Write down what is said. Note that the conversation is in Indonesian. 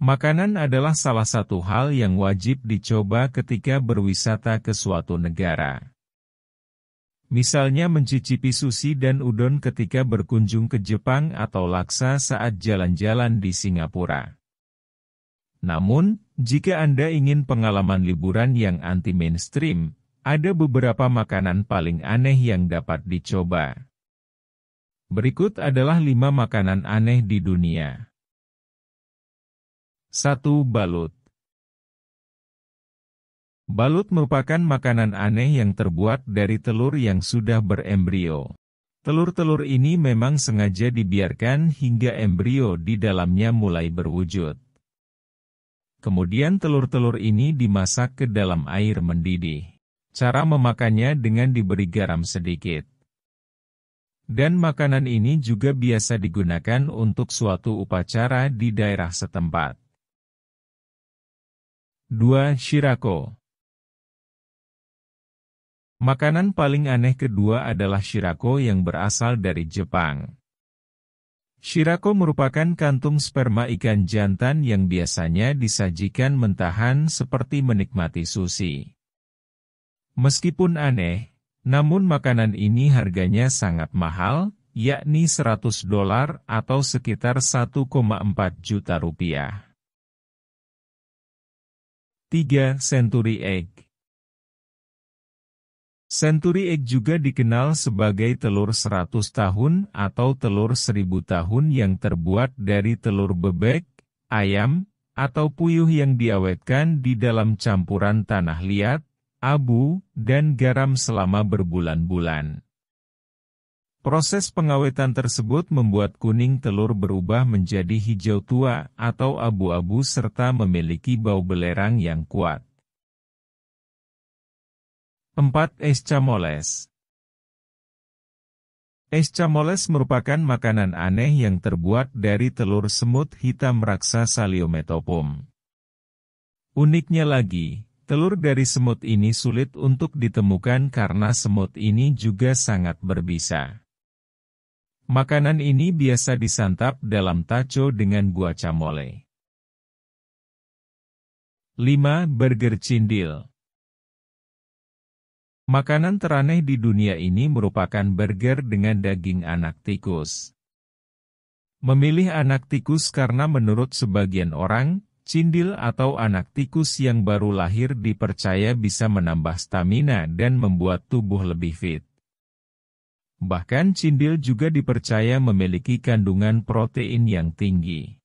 Makanan adalah salah satu hal yang wajib dicoba ketika berwisata ke suatu negara. Misalnya mencicipi sushi dan udon ketika berkunjung ke Jepang atau laksa saat jalan-jalan di Singapura. Namun, jika Anda ingin pengalaman liburan yang anti-mainstream, ada beberapa makanan paling aneh yang dapat dicoba. Berikut adalah 5 makanan aneh di dunia. 1. Balut Balut merupakan makanan aneh yang terbuat dari telur yang sudah berembrio. Telur-telur ini memang sengaja dibiarkan hingga embrio di dalamnya mulai berwujud. Kemudian telur-telur ini dimasak ke dalam air mendidih. Cara memakannya dengan diberi garam sedikit. Dan makanan ini juga biasa digunakan untuk suatu upacara di daerah setempat. 2. Shirako Makanan paling aneh kedua adalah Shirako yang berasal dari Jepang. Shirako merupakan kantung sperma ikan jantan yang biasanya disajikan mentahan seperti menikmati sushi. Meskipun aneh, namun makanan ini harganya sangat mahal, yakni 100 dolar atau sekitar 1,4 juta rupiah. 3. Century Egg Century egg juga dikenal sebagai telur 100 tahun atau telur 1000 tahun yang terbuat dari telur bebek, ayam, atau puyuh yang diawetkan di dalam campuran tanah liat, abu, dan garam selama berbulan-bulan. Proses pengawetan tersebut membuat kuning telur berubah menjadi hijau tua atau abu-abu serta memiliki bau belerang yang kuat. 4. Escamoles. Escamoles merupakan makanan aneh yang terbuat dari telur semut hitam raksasa Liometopum. Uniknya lagi, telur dari semut ini sulit untuk ditemukan karena semut ini juga sangat berbisa. Makanan ini biasa disantap dalam taco dengan buah camole. 5. Burger Cindil Makanan teraneh di dunia ini merupakan burger dengan daging anak tikus. Memilih anak tikus karena menurut sebagian orang, cindil atau anak tikus yang baru lahir dipercaya bisa menambah stamina dan membuat tubuh lebih fit. Bahkan cindil juga dipercaya memiliki kandungan protein yang tinggi.